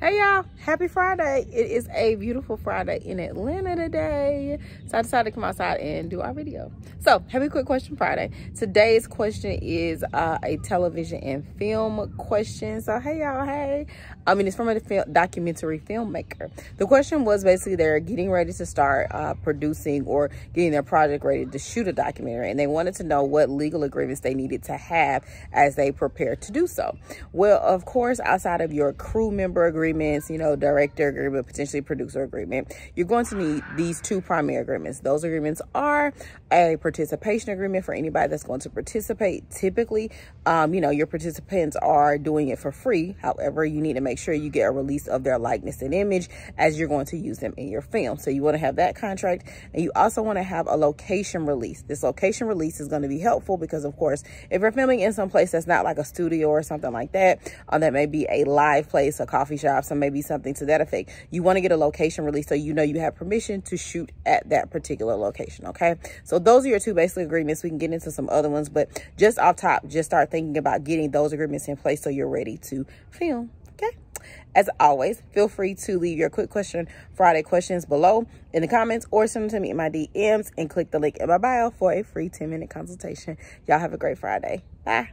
Hey y'all, happy Friday. It is a beautiful Friday in Atlanta today. So I decided to come outside and do our video. So happy quick question Friday. Today's question is uh, a television and film question. So hey y'all, hey. I mean, it's from a film, documentary filmmaker. The question was basically they're getting ready to start uh, producing or getting their project ready to shoot a documentary. And they wanted to know what legal agreements they needed to have as they prepare to do so. Well, of course, outside of your crew member agreement, agreements, you know, director agreement, potentially producer agreement, you're going to need these two primary agreements. Those agreements are a participation agreement for anybody that's going to participate. Typically, um, you know, your participants are doing it for free. However, you need to make sure you get a release of their likeness and image as you're going to use them in your film. So you want to have that contract and you also want to have a location release. This location release is going to be helpful because of course, if you're filming in some place that's not like a studio or something like that, um, that may be a live place, a coffee shop, so maybe something to that effect. You want to get a location release so you know you have permission to shoot at that particular location, okay? So those are your two basic agreements. We can get into some other ones, but just off top, just start thinking about getting those agreements in place so you're ready to film, okay? As always, feel free to leave your quick question Friday questions below in the comments or send them to me in my DMs and click the link in my bio for a free 10 minute consultation. Y'all have a great Friday. Bye.